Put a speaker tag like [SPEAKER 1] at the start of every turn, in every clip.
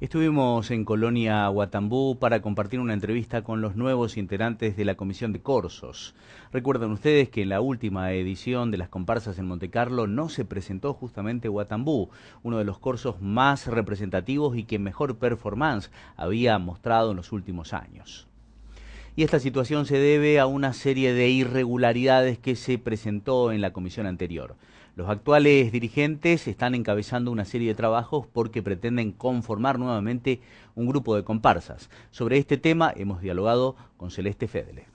[SPEAKER 1] Estuvimos en Colonia Guatambú para compartir una entrevista con los nuevos integrantes de la Comisión de Corsos. Recuerdan ustedes que en la última edición de las comparsas en Monte Carlo no se presentó justamente Guatambú, uno de los corsos más representativos y que mejor performance había mostrado en los últimos años y esta situación se debe a una serie de irregularidades que se presentó en la comisión anterior. Los actuales dirigentes están encabezando una serie de trabajos porque pretenden conformar nuevamente un grupo de comparsas. Sobre este tema hemos dialogado con Celeste Fedele.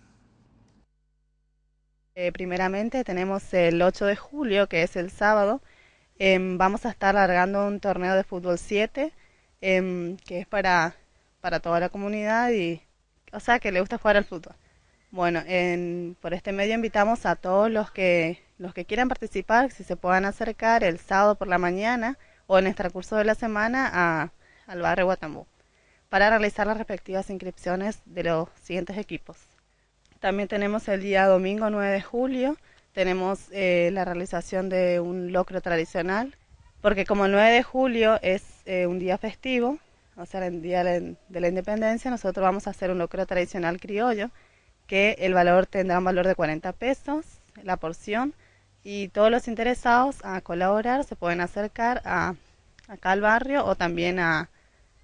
[SPEAKER 2] Eh, primeramente tenemos el 8 de julio, que es el sábado. Em, vamos a estar largando un torneo de fútbol 7, em, que es para, para toda la comunidad y o sea, que le gusta jugar al fútbol. Bueno, por este medio invitamos a todos los que, los que quieran participar, si se puedan acercar el sábado por la mañana o en este transcurso de la semana a, al barrio Guatambú para realizar las respectivas inscripciones de los siguientes equipos. También tenemos el día domingo 9 de julio, tenemos eh, la realización de un locro tradicional, porque como el 9 de julio es eh, un día festivo, o sea, el Día de la Independencia, nosotros vamos a hacer un locro tradicional criollo, que el valor tendrá un valor de 40 pesos, la porción, y todos los interesados a colaborar se pueden acercar a, acá al barrio o también a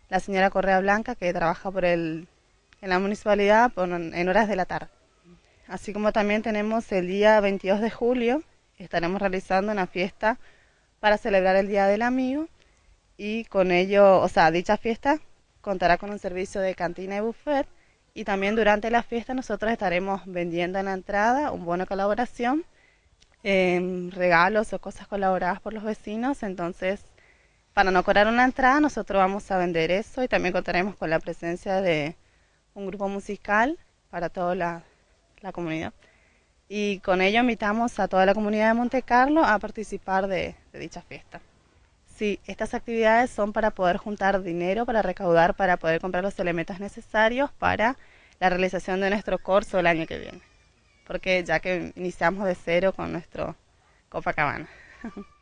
[SPEAKER 2] la señora Correa Blanca, que trabaja por el, en la municipalidad en horas de la tarde. Así como también tenemos el día 22 de julio, estaremos realizando una fiesta para celebrar el Día del Amigo y con ello, o sea, dicha fiesta contará con un servicio de cantina y buffet y también durante la fiesta nosotros estaremos vendiendo en la entrada un bono colaboración, em, regalos o cosas colaboradas por los vecinos, entonces para no cobrar una entrada nosotros vamos a vender eso y también contaremos con la presencia de un grupo musical para toda la, comunidad. Y con ello invitamos a toda la comunidad de Monte Carlo a participar de dicha fiesta. Sí, estas actividades son para poder juntar dinero, para recaudar, para poder comprar los elementos necesarios para la realización de nuestro curso el año que viene. Porque ya que iniciamos de cero con nuestro Copacabana.